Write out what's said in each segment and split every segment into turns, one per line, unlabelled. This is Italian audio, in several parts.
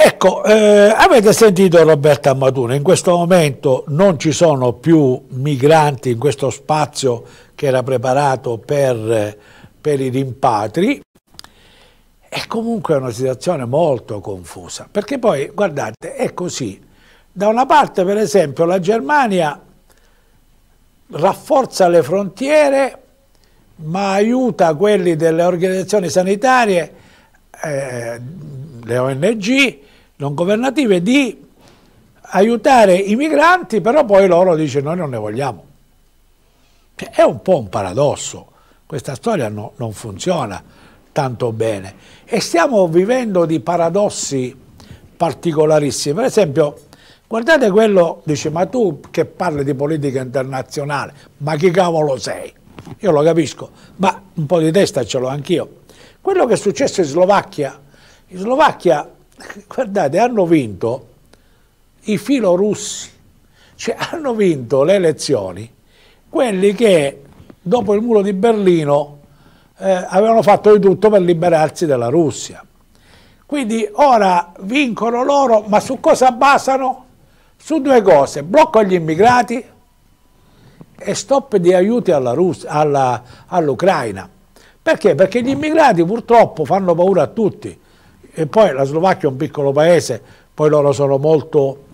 Ecco, eh, avete sentito Roberta Amaduna, in questo momento non ci sono più migranti in questo spazio che era preparato per, per i rimpatri, è comunque una situazione molto confusa, perché poi, guardate, è così. Da una parte, per esempio, la Germania rafforza le frontiere, ma aiuta quelli delle organizzazioni sanitarie, eh, le ONG, non governative di aiutare i migranti, però poi loro dice noi non ne vogliamo. Cioè, è un po' un paradosso, questa storia no, non funziona tanto bene e stiamo vivendo di paradossi particolarissimi. Per esempio, guardate quello, dice ma tu che parli di politica internazionale, ma chi cavolo sei? Io lo capisco, ma un po' di testa ce l'ho anch'io. Quello che è successo in Slovacchia, in Slovacchia guardate, hanno vinto i filorussi, cioè hanno vinto le elezioni quelli che dopo il muro di Berlino eh, avevano fatto di tutto per liberarsi della Russia. Quindi ora vincono loro, ma su cosa basano? Su due cose, blocco agli immigrati e stop di aiuti all'Ucraina. All Perché? Perché gli immigrati purtroppo fanno paura a tutti. E poi la Slovacchia è un piccolo paese, poi loro sono molto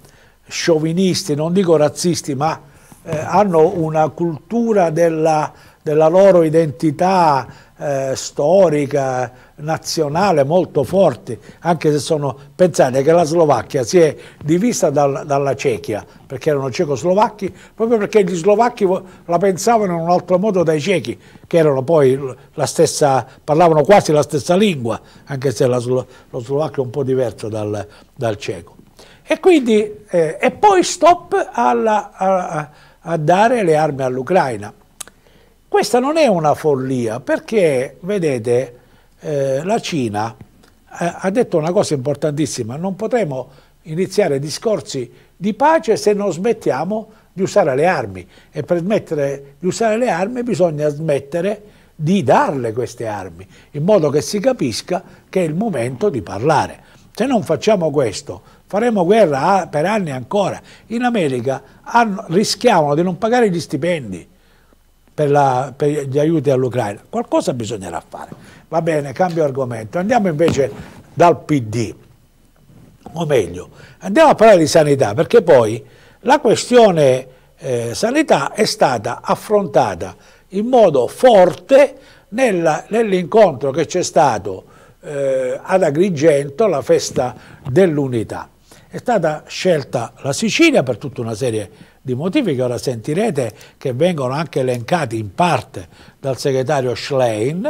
sciovinisti, non dico razzisti, ma eh, hanno una cultura della della loro identità eh, storica, nazionale molto forti, anche se sono, pensate che la Slovacchia si è divisa dal, dalla Cechia, perché erano cecoslovacchi, proprio perché gli slovacchi la pensavano in un altro modo dai ciechi, che erano poi la stessa, parlavano quasi la stessa lingua, anche se la, lo slovacco è un po' diverso dal, dal ceco. E quindi, eh, e poi stop alla, a, a dare le armi all'Ucraina questa non è una follia perché, vedete, eh, la Cina eh, ha detto una cosa importantissima, non potremo iniziare discorsi di pace se non smettiamo di usare le armi e per smettere di usare le armi bisogna smettere di darle queste armi in modo che si capisca che è il momento di parlare. Se non facciamo questo faremo guerra ah, per anni ancora. In America hanno, rischiavano di non pagare gli stipendi per, la, per gli aiuti all'Ucraina. Qualcosa bisognerà fare. Va bene, cambio argomento. Andiamo invece dal PD, o meglio, andiamo a parlare di sanità, perché poi la questione eh, sanità è stata affrontata in modo forte nell'incontro che c'è stato eh, ad Agrigento, la festa dell'unità. È stata scelta la Sicilia per tutta una serie di di motivi che ora sentirete che vengono anche elencati in parte dal segretario Schlein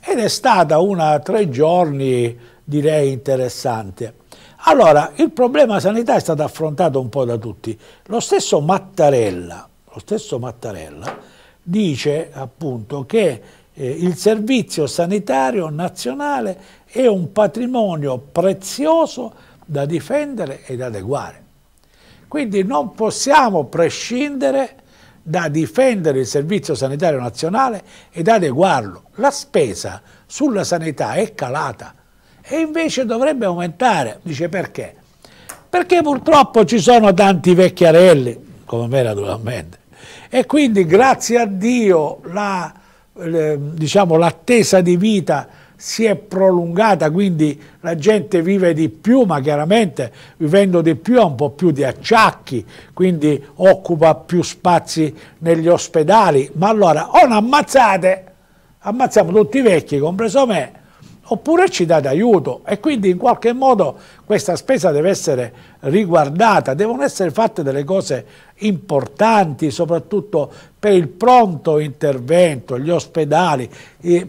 ed è stata una tre giorni direi interessante. Allora, il problema sanità è stato affrontato un po' da tutti. Lo stesso Mattarella, lo stesso Mattarella dice appunto che eh, il servizio sanitario nazionale è un patrimonio prezioso da difendere ed adeguare. Quindi non possiamo prescindere da difendere il Servizio Sanitario Nazionale ed adeguarlo. La spesa sulla sanità è calata e invece dovrebbe aumentare. Dice perché? Perché purtroppo ci sono tanti vecchiarelli, come me naturalmente, e quindi grazie a Dio diciamo, l'attesa la, diciamo, di vita si è prolungata, quindi la gente vive di più, ma chiaramente vivendo di più ha un po' più di acciacchi, quindi occupa più spazi negli ospedali. Ma allora, o oh, non ammazzate, ammazziamo tutti i vecchi, compreso me, oppure ci dà d'aiuto e quindi in qualche modo questa spesa deve essere riguardata, devono essere fatte delle cose importanti soprattutto per il pronto intervento, gli ospedali,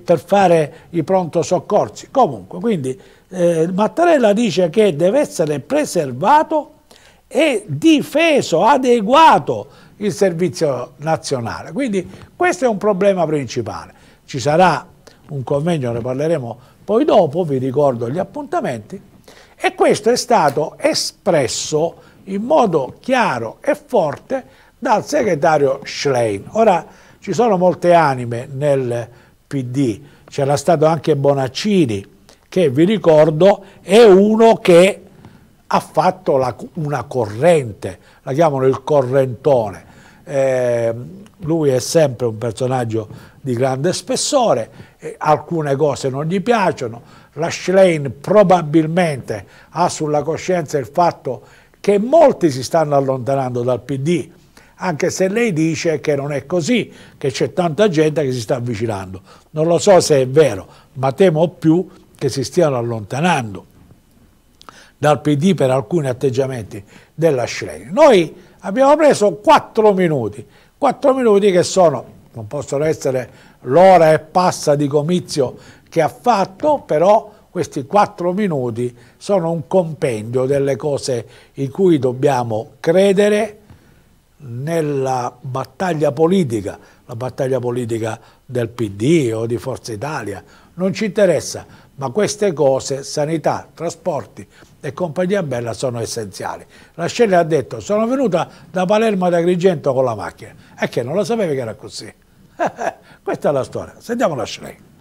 per fare i pronto soccorsi. Comunque, quindi eh, Mattarella dice che deve essere preservato e difeso, adeguato il servizio nazionale. Quindi questo è un problema principale. Ci sarà un convegno, ne parleremo poi dopo vi ricordo gli appuntamenti e questo è stato espresso in modo chiaro e forte dal segretario Schlein. Ora ci sono molte anime nel PD, c'era stato anche Bonaccini che vi ricordo è uno che ha fatto la, una corrente, la chiamano il correntone, eh, lui è sempre un personaggio di grande spessore, eh, alcune cose non gli piacciono, Lashlane probabilmente ha sulla coscienza il fatto che molti si stanno allontanando dal PD, anche se lei dice che non è così, che c'è tanta gente che si sta avvicinando. Non lo so se è vero, ma temo più che si stiano allontanando dal PD per alcuni atteggiamenti della Schlein. Noi Abbiamo preso 4 minuti, 4 minuti che sono, non possono essere l'ora e passa di comizio che ha fatto, però questi 4 minuti sono un compendio delle cose in cui dobbiamo credere nella battaglia politica, la battaglia politica del PD o di Forza Italia, non ci interessa, ma queste cose, sanità, trasporti e compagnia bella, sono essenziali. La ha detto, sono venuta da Palermo ad Agrigento con la macchina, e che non lo sapeva che era così. Questa è la storia, sentiamo la